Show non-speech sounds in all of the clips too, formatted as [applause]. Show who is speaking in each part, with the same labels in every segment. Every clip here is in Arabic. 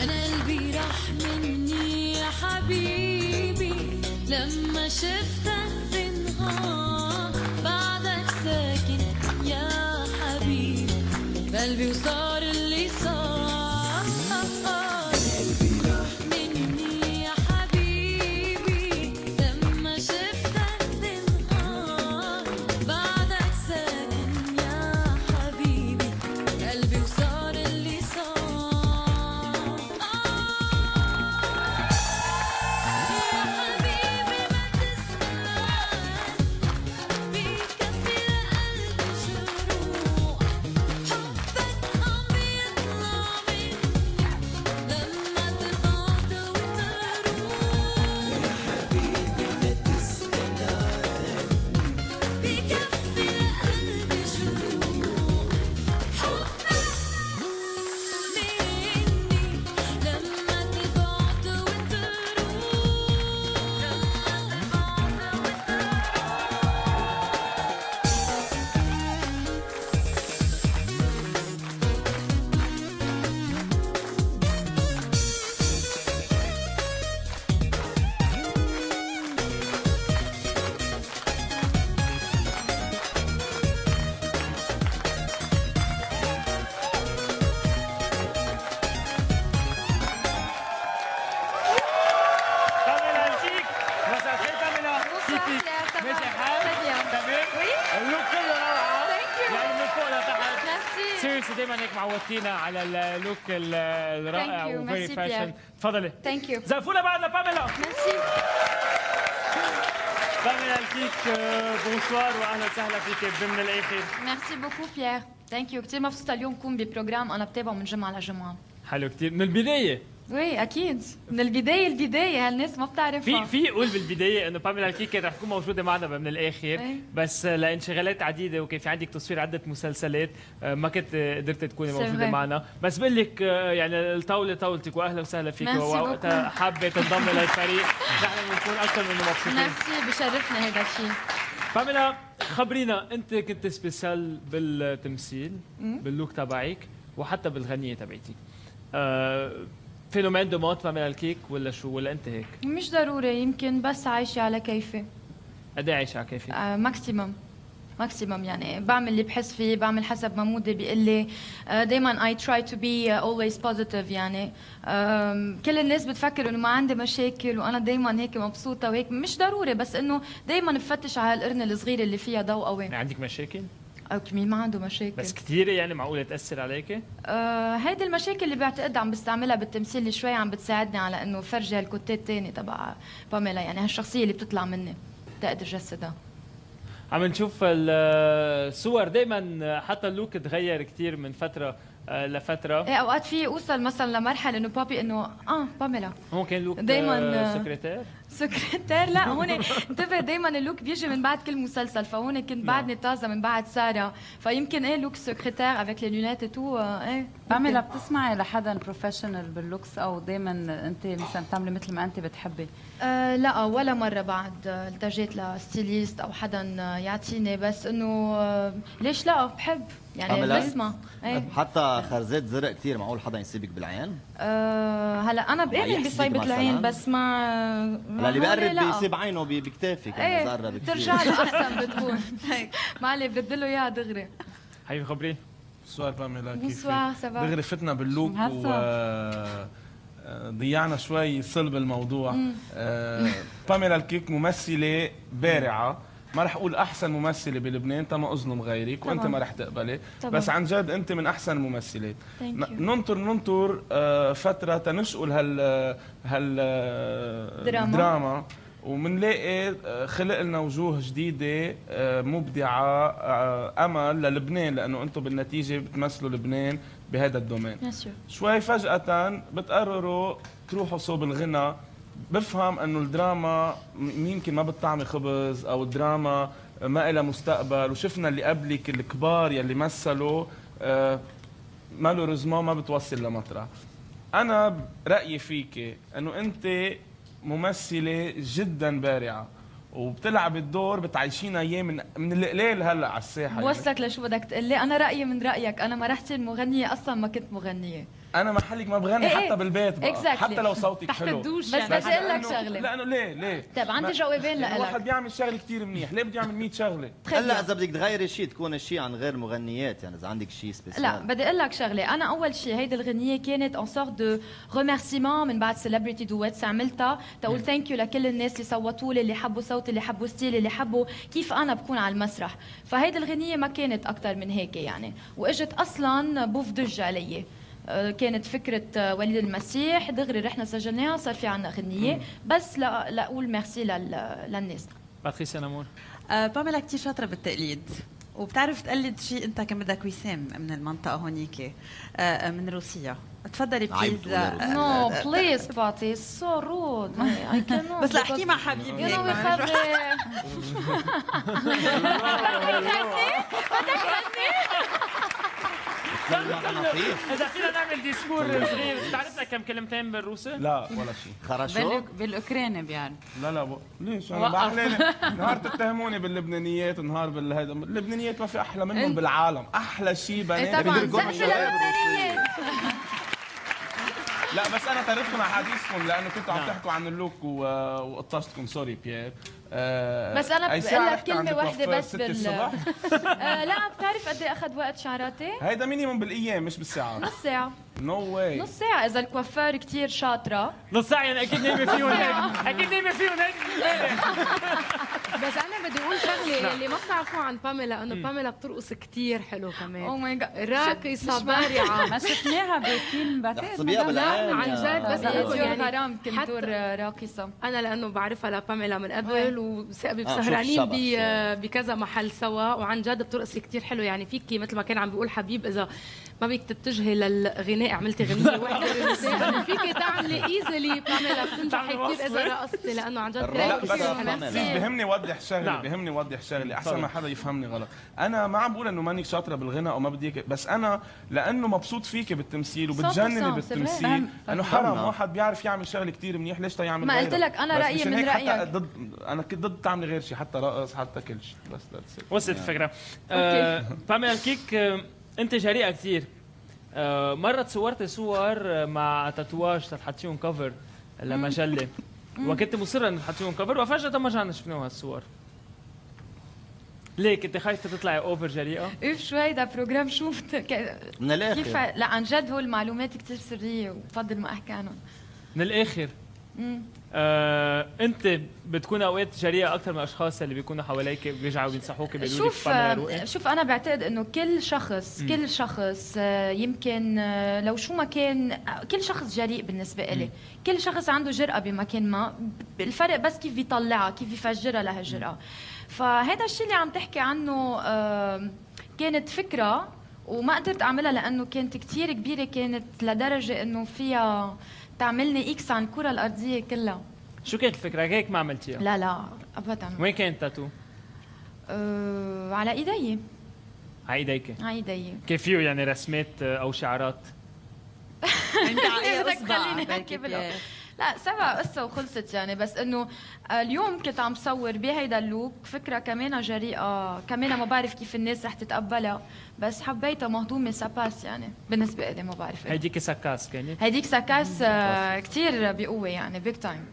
Speaker 1: أنا قلبي راح مني يا حبيبي لما شفتك Merci.
Speaker 2: سيريسلي دايما هيك معودتينا على اللوك الرائع وفيري فاشن تفضلي ثانك يو زفونا بعد لباميلا ميرسي باميلا الكيك بونسوار واهلا وسهلا فيك ضمن الاخر
Speaker 1: ميرسي بوكو بيير ثانك يو كثير مبسوطه اليوم كون ببروجرام انا بتابعه من جمعه لجمعه
Speaker 2: حلو كثير من البدايه
Speaker 1: وي اكيد من البدايه البدايه هالناس ما بتعرفها في
Speaker 2: في قول بالبدايه انه باميلا الكيك رح تكون موجوده معنا من الاخر إيه. بس لانشغالات عديده وكان في عندك تصوير عده مسلسلات آه، ما كنت قدرت تكوني موجوده معنا بس بقول لك آه، يعني الطاوله طاولتك واهلا وسهلا فيك وقتها حابه تنضمي للفريق نحن بنكون اكثر من مبسوطين ميرسي
Speaker 1: بشرفنا هذا الشيء
Speaker 2: باميلا خبرينا انت كنت سبيسيال بالتمثيل باللوك تبعك وحتى بالغنيه تبعتي أه فينومين دو موت بعملها الكيك ولا شو ولا انت هيك؟
Speaker 1: مش ضروري يمكن بس عايشه على كيفي
Speaker 2: قد ايه عايشه على كيفي؟ آه
Speaker 1: ماكسيمم ماكسيمم يعني بعمل اللي بحس فيه بعمل حسب ما مودي بيقول لي دائما اي تراي تو بي اولويز بوزيتيف يعني كل الناس بتفكر انه ما عندي مشاكل وانا دائما هيك مبسوطه وهيك مش ضروري بس انه دائما بفتش على القرنه الصغيره اللي فيها ضوء قوي يعني
Speaker 2: عندك مشاكل؟
Speaker 1: او كمان ما عنده مشاكل بس
Speaker 2: كثيره يعني معقوله تاثر عليكي؟
Speaker 1: آه هيدي المشاكل اللي بعتقد عم بستعملها بالتمثيل اللي شوي عم بتساعدني على انه فرجي هالكوتي الثاني تبع باميلا يعني هالشخصيه اللي بتطلع مني بتقدر جسدها
Speaker 2: عم نشوف الصور دائما حتى اللوك تغير كثير من فتره آه، لفتره
Speaker 1: ايه اوقات في اوصل مثلا لمرحله انه بابي انه اه باميلا
Speaker 2: هون كان لوك دايما آه، سكرتير
Speaker 1: سكرتير لا هون انتبه دائما اللوك بيجي من بعد كل مسلسل فهون كنت نعم. بعدني طازه من بعد ساره فيمكن ايه لوك سكرتير افيك لي لونيت تو ايه بعملها بتسمعي لحدا بروفيشنال باللوكس او دائما انت مثلا بتعملي مثل ما انت بتحبي أه لا ولا مره بعد آه، التجيت لستيليست او حدا آه، يعطيني بس انه آه، ليش لا بحب يعني بسمع ايه؟ حتى خرزات زرق كثير معقول حدا يصيبك بالعين؟ أه هلا انا بآمن بصيبة العين بس ما هلا اللي بقرب بيصيب
Speaker 3: عينه بكتافك ايه بتقرب كثير بترجع له
Speaker 1: [laughs] احسن بتكون هيك ما عليه له اياها دغري
Speaker 3: حبيبي خبري بونسوار باميلا كيف دغري فتنا باللوك و آه، ضيعنا شوي صلب الموضوع آه، باميلا الكيك ممثله بارعه ما رح اقول احسن ممثله بلبنان تما اظلم غيرك وانت ما رح تقبلي طبعا. بس عن جد انت من احسن الممثلات ننطر ننطر آه، فتره تنشقل هال هال آه، دراما, دراما. ومنلاقي آه، خلق لنا وجوه جديده مبدعه امل للبنان لانه انتم بالنتيجه بتمثلوا لبنان بهذا الدومين شوي فجاه بتقرروا تروحوا صوب الغنى بفهم انه الدراما يمكن ما بتطعمي خبز او الدراما ما لها مستقبل وشفنا اللي قبلك الكبار يلي مثلوا آه، رزمه ما بتوصل لمطرح انا رايي فيك انه انت ممثله جدا بارعه وبتلعب الدور بتعيشينا اياه من من القليل هلا على الساحه وصلك يعني.
Speaker 1: لشو بدك تقول انا رايي من رايك انا ما رحت المغنيه اصلا ما كنت مغنيه
Speaker 3: انا محلك ما بغني إيه،, إيه حتى بالبيت بقى exactly. حتى لو صوتك حلو الدوش بس بدي اقول لك شغله لا انه ليه ليه طيب عندي جوابين لك الواحد بيعمل شغله كثير منيح ليه بده يعمل 100 شغله هلا اذا بدك تغيري شيء تكون شيء عن غير مغنيات يعني اذا عندك شيء سبيسيال لا بدي
Speaker 1: اقول لك شغله انا اول شيء هيدي الغنيه كانت اون سورت دو ريميرسيمون من بعد سيلبرتي دويتس عملتها تقول ثانك يو لكل الناس اللي صوتوا لي اللي حبوا صوتي اللي حبوا ستيلي اللي حبوا كيف انا بكون على المسرح فهيدي الغنيه ما كانت اكثر من هيك يعني واجت اصلا بوف دج علي آه، كانت فكرة آه، وليد المسيح دغري رحنا سجلناها صار في عنا أغنية بس لأقول ميرسي للناس
Speaker 2: باتريسيا آه، نامور
Speaker 1: باميلا كتير شاطرة بالتقليد وبتعرف تقلد شيء انت كان بدك وسام من المنطقه هونيك من روسيا تفضلي بليز نو بليز باتي سو رود بس احكي مع حبيبي يا نوي خبر
Speaker 3: بدك
Speaker 2: بدك
Speaker 3: اذا
Speaker 2: فينا نعمل ديسكور صغير بتعرف لك كم كلمتين بالروسي؟ لا ولا شيء خرشوا بالاوكراني بيعرف
Speaker 3: لا لا ليش انا بعلن [laughs] نهار تتهموني باللبنانيات نهار بالهيدا اللبنانيات ما في احلى منهم إيه. بالعالم احلى شيء إيه، بنات طبعا لا بس انا طردكم على حديثكم لانه كنتوا عم نعم. تحكوا عن اللوك وقطشتكم سوري بيير آه بس انا بقول لك كلمه واحده بس بال [laughs]
Speaker 1: آه لا بتعرف قد ايه اخذ وقت شعراتي؟
Speaker 3: هيدا مينيموم بالايام مش بالساعه نص ساعه نو واي نص
Speaker 1: ساعة إذا الكوافير كثير شاطرة
Speaker 3: نص ساعة يعني أكيد نايمة
Speaker 2: فيهم هيك [laughs] أكيد نايمة فيهم
Speaker 3: هيك
Speaker 1: بس انا بدي
Speaker 2: اقول شغله اللي نعم.
Speaker 4: ما بتعرفوا عن باميلا انه باميلا بترقص كثير حلو كمان او ماي جاد راقصه بارعه ما شفناها
Speaker 1: بكين باتات لا عن جد بس بقول يعني
Speaker 4: غرام كنت راقصه انا لانه بعرفها لباميلا من قبل وسهرانين آه، يعني. بكذا محل سوا وعن جد بترقصي كثير حلو يعني فيكي مثل ما كان عم بيقول حبيب اذا ما بدك تتجهي للغناء عملتي غنية [laughs] وحدة فيكي تعملي ايزلي باميلا بتنجحي كثير اذا رقصتي لانه عن جد لا بس بيهمني
Speaker 3: ودع اوضح شغله نعم. بيهمني اوضح شغله احسن ما حدا يفهمني غلط انا ما عم بقول انه مانك شاطره بالغنى او ما بدي بس انا لانه مبسوط فيك بالتمثيل وبتجنني بالتمثيل انه نعم. حرام واحد بيعرف يعمل شغله كثير منيح ليش طيب يعمل ما قلت لك انا رايي من رايك حتى ضد انا كنت ضد تعملي غير شيء حتى رقص حتى كل شيء بس وصلت الفكره
Speaker 2: باميلا آه، الكيك آه، انت جريئه كثير آه، مره تصورت صور مع تاتواج تحطيهم كفر لمجله وكنت مصره انه حاطينهم كفر وفجاه ما رجعنا شفناهم هالصور ليه كنت خايفه تطلعي اوفر جريئه؟
Speaker 1: اوف شوي ده بروجرام شفت ك...
Speaker 2: من الاخر كيف لا
Speaker 1: عن جد هول المعلومات كثير سريه وبفضل ما احكي عنهم
Speaker 2: من الاخر آه، انت بتكون اوقات جريئه اكثر من الاشخاص اللي بيكونوا حواليك بيرجعوا بينصحوك بيقولوا شوف آه،
Speaker 1: شوف انا بعتقد انه كل شخص مم. كل شخص آه، يمكن آه، لو شو ما كان آه، كل شخص جريء بالنسبه لي كل شخص عنده جرأه بمكان ما الفرق بس كيف بيطلعها كيف يفجرها لهالجرأه فهذا الشيء اللي عم تحكي عنه كانت فكره وما قدرت اعملها لانه كانت كثير كبيره كانت لدرجه انه فيها تعملني اكس عن الكره الارضيه كلها
Speaker 2: شو كانت الفكره هيك ما عملتيها لا
Speaker 1: لا ابدا
Speaker 2: وين كان التاتو
Speaker 1: أه على ايدي على ايديك على ايدي
Speaker 2: كان فيه يعني رسمات او شعارات
Speaker 1: انت على ايدك خليني لا سبع قصة وخلصت يعني بس انه آه، اليوم كنت عم صور بهيدا اللوك فكرة كمان جريئة كمان ما بعرف كيف الناس رح تتقبلها بس حبيتها مهضومة ساباس يعني بالنسبة لي ما بعرف هيديك
Speaker 2: ساكاس كانت؟ يعني.
Speaker 1: هيديك ساكاس آه، كثير بقوة يعني بيج تايم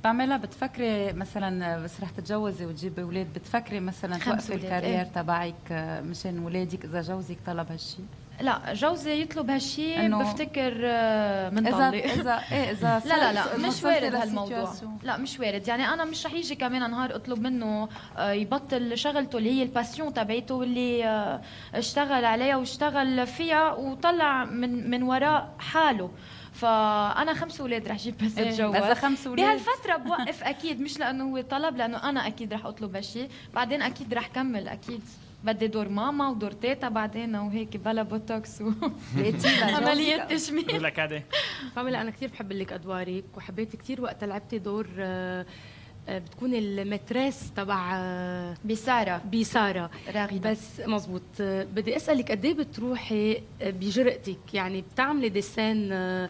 Speaker 1: بتعملها بتفكري مثلا آه، بس رح تتجوزي وتجيبي اولاد بتفكري مثلا توقفي الكارير إيه. تبعك مشان اولادك اذا جوزك طلب هالشيء لا جوزي يطلب هالشيء بفتكر آه، من اذا اذا ايه اذا [laughs] لا لا لا مش وارد هالموضوع لا مش وارد يعني انا مش رح يجي كمان نهار اطلب منه آه، يبطل شغلته اللي هي الباسيون تبعيته واللي آه، اشتغل عليها واشتغل فيها وطلع من من وراء حاله فانا خمس اولاد رح جيب بس إيه، اتجوز إيه. خمس اولاد بهالفتره بوقف اكيد مش لانه هو طلب لانه انا اكيد رح اطلب هالشيء بعدين اكيد رح كمل اكيد بدي دور ماما ودور تيتا بعدين وهيك بلا بوتوكس و...
Speaker 2: وعملية تجميل لك هذا
Speaker 1: فاميلا أنا كثير بحب لك أدوارك وحبيت كثير وقتها لعبتي
Speaker 4: دور آه، آه، بتكون المترس تبع آه، بسارة بسارة راغدة بس مزبوط بدي أسألك قد إيه بتروحي بجرأتك يعني بتعملي ديسان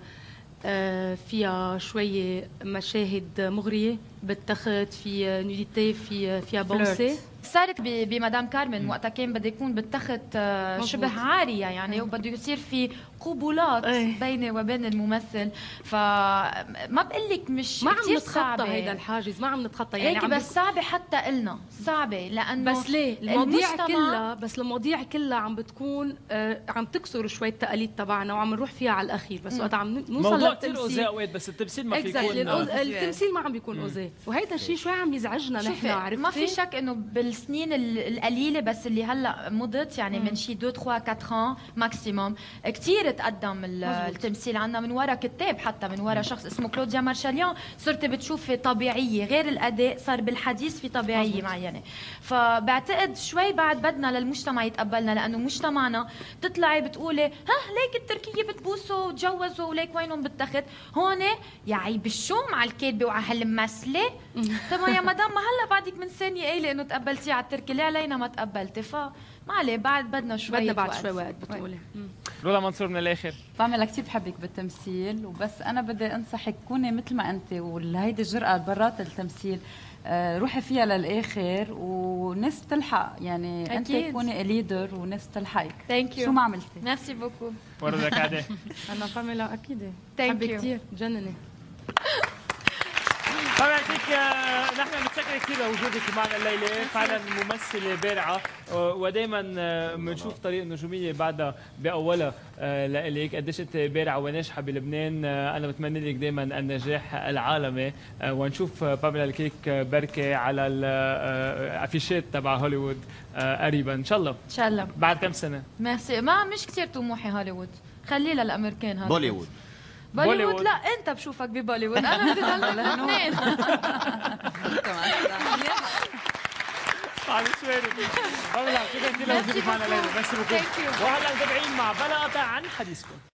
Speaker 4: فيها شوية مشاهد مغرية بالتخت في نوديتي في فيها بونسي
Speaker 1: صارت بمدام كارمن وقتها كان بده يكون بالتخت آه، شبه عاريه يعني وبده يصير في قبولات إيه. بيني وبين الممثل فما بقول لك مش ما عم نتخطى هيدا الحاجز ما عم نتخطى يعني هيك بس صعبه حتى إلنا صعبه لانه بس ليه
Speaker 4: المواضيع كلها بس المواضيع كلها عم بتكون آه، عم تكسر شوي التقاليد تبعنا وعم نروح فيها على الاخير بس وقت عم نوصل موضوع كثير اوزي
Speaker 2: اوقات بس التمثيل ما في يكون التمثيل
Speaker 4: ما عم بيكون اوزي
Speaker 1: وهيدا الشيء شوي عم يزعجنا نحن عرفتي ما في شك انه بال بالسنين القليله بس اللي هلا مضت يعني من شي 2 3 4 ماكسيموم كثير تقدم التمثيل عندنا من وراء كتاب حتى من وراء شخص اسمه كلوديا مارشاليون صرت بتشوفي طبيعيه غير الاداء صار بالحديث في طبيعيه معينه فبعتقد شوي بعد بدنا للمجتمع يتقبلنا لانه مجتمعنا بتطلعي بتقولي ها ليك التركيه بتبوسوا وتجوزوا وليك وينهم بالتخت هون يا عيب الشوم على الكاتبه وعلى هالممثله طب يا مدام ما هلا بعدك من ثانيه قايله انه تقبلت قلتي على التركي ليه علينا ما تقبلتي فما عليه بعد بدنا شوي بدنا بعد شوي وقت بتقولي
Speaker 2: رولا منصور من الاخر
Speaker 1: بعمل كثير بحبك بالتمثيل وبس انا بدي انصحك كوني مثل ما انت وهيدي الجرأه برات التمثيل آه، روحي فيها للاخر وناس بتلحق يعني انت تكوني ليدر وناس بتلحقك ثانك يو شو ما عملتي ميرسي بوكو وردك عادي [laughs] انا فاميلا اكيد ثانك يو كثير
Speaker 4: جنني
Speaker 2: طبعا يعطيك آه، نحن بنتشكر كثير لوجودك معنا الليله فعلا ممثله بارعه آه، ودائما بنشوف آه، طريق النجوميه بعدها باولها لإلك قديش انت بارعه وناجحه بلبنان انا بتمنى لك دائما النجاح العالمي ونشوف بابلا الكيك بركه على الافيشات تبع هوليوود قريبا ان شاء الله ان شاء الله بعد كم سنه
Speaker 1: ميرسي ما مش كثير طموحي هوليوود خليه للامريكان هوليوود بوليوود لا انت بشوفك ببوليوود انا بدي ضل بلبنان
Speaker 2: على شوارب والله كده انت لو معنا ليلى بس وهلا متابعين مع بلا قطع عن حديثكم